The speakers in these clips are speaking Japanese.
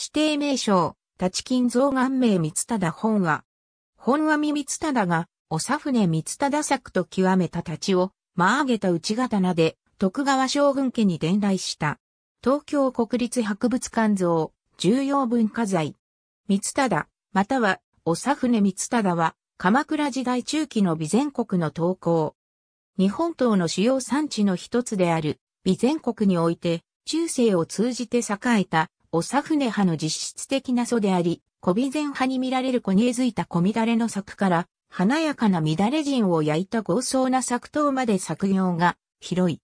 指定名称、立金増願名三忠本は、本阿弥三忠が、おさふね三忠作と極めた立ちを、まあげた内刀で、徳川将軍家に伝来した。東京国立博物館像、重要文化財。三忠、または、おさふね三忠は、鎌倉時代中期の備前国の投稿。日本島の主要産地の一つである、備前国において、中世を通じて栄えたおさふね派の実質的な祖であり、古備前派に見られる子に根付いた小乱れの作から、華やかな乱れ人を焼いた豪壮な作刀まで作業が広い。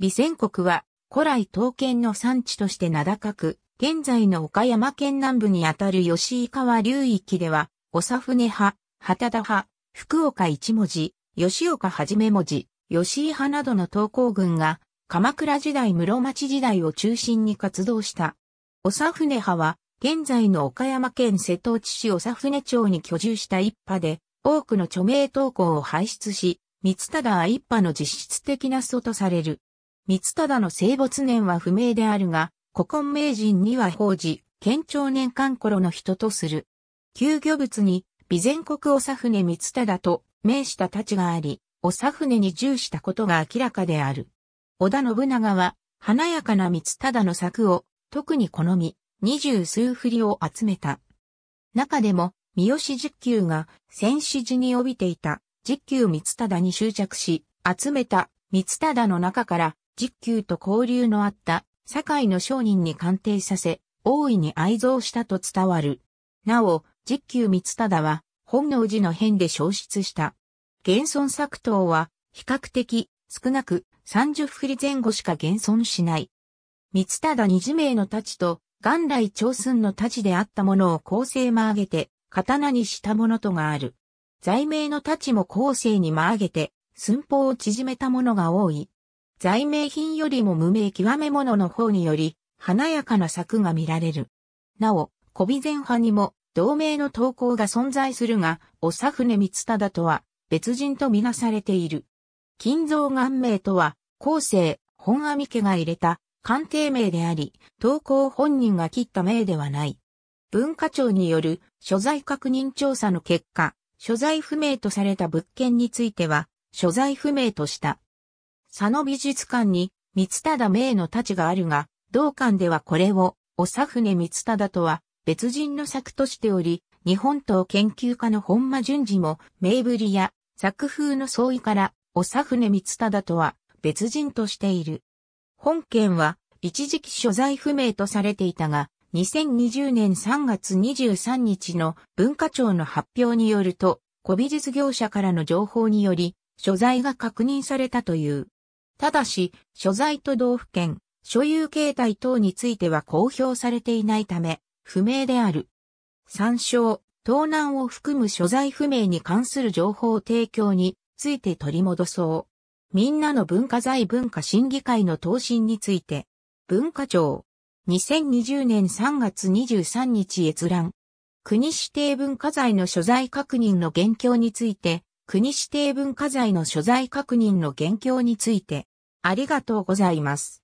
備前国は古来刀剣の産地として名高く、現在の岡山県南部にあたる吉井川流域では、おさふね派、旗田派、福岡一文字、吉岡はじめ文字、吉井派などの刀工軍が、鎌倉時代室町時代を中心に活動した。長船派は、現在の岡山県瀬戸内市長船町に居住した一派で、多くの著名投稿を輩出し、三忠は一派の実質的な祖とされる。三忠の生没年は不明であるが、古今名人には法事、県庁年間頃の人とする。旧漁物に、備前国長船三忠と名したたちがあり、長船に従したことが明らかである。織田信長は、華やかな三忠の作を特に好み、二十数振りを集めた。中でも、三好実球が戦死時に帯びていた実球三忠に執着し、集めた三忠の中から実球と交流のあった堺の商人に鑑定させ、大いに愛蔵したと伝わる。なお、実球三忠は本能寺の変で消失した。現存作刀は比較的少なく30振り前後しか現存しない三忠二次名の太刀と、元来長寸の太刀であったものを後世まあげて、刀にしたものとがある。罪名の太刀も後世にまあげて、寸法を縮めたものが多い。罪名品よりも無名極め物の方により、華やかな作が見られる。なお、古備前派にも、同名の投稿が存在するが、おさふね三忠とは、別人とみなされている。金蔵元名とは、後世、本阿弥家が入れた、鑑定名であり、投稿本人が切った名ではない。文化庁による所在確認調査の結果、所在不明とされた物件については、所在不明とした。佐野美術館に、三忠名の太刀があるが、同館ではこれを、おさふね三忠とは、別人の作としており、日本刀研究家の本間淳二も、名ぶりや、作風の相違から、おさふね三忠とは、別人としている。本件は一時期所在不明とされていたが、2020年3月23日の文化庁の発表によると、古美術業者からの情報により、所在が確認されたという。ただし、所在都道府県、所有形態等については公表されていないため、不明である。参照、盗難を含む所在不明に関する情報提供について取り戻そう。みんなの文化財文化審議会の答申について、文化庁、2020年3月23日閲覧、国指定文化財の所在確認の現況について、国指定文化財の所在確認の現況について、ありがとうございます。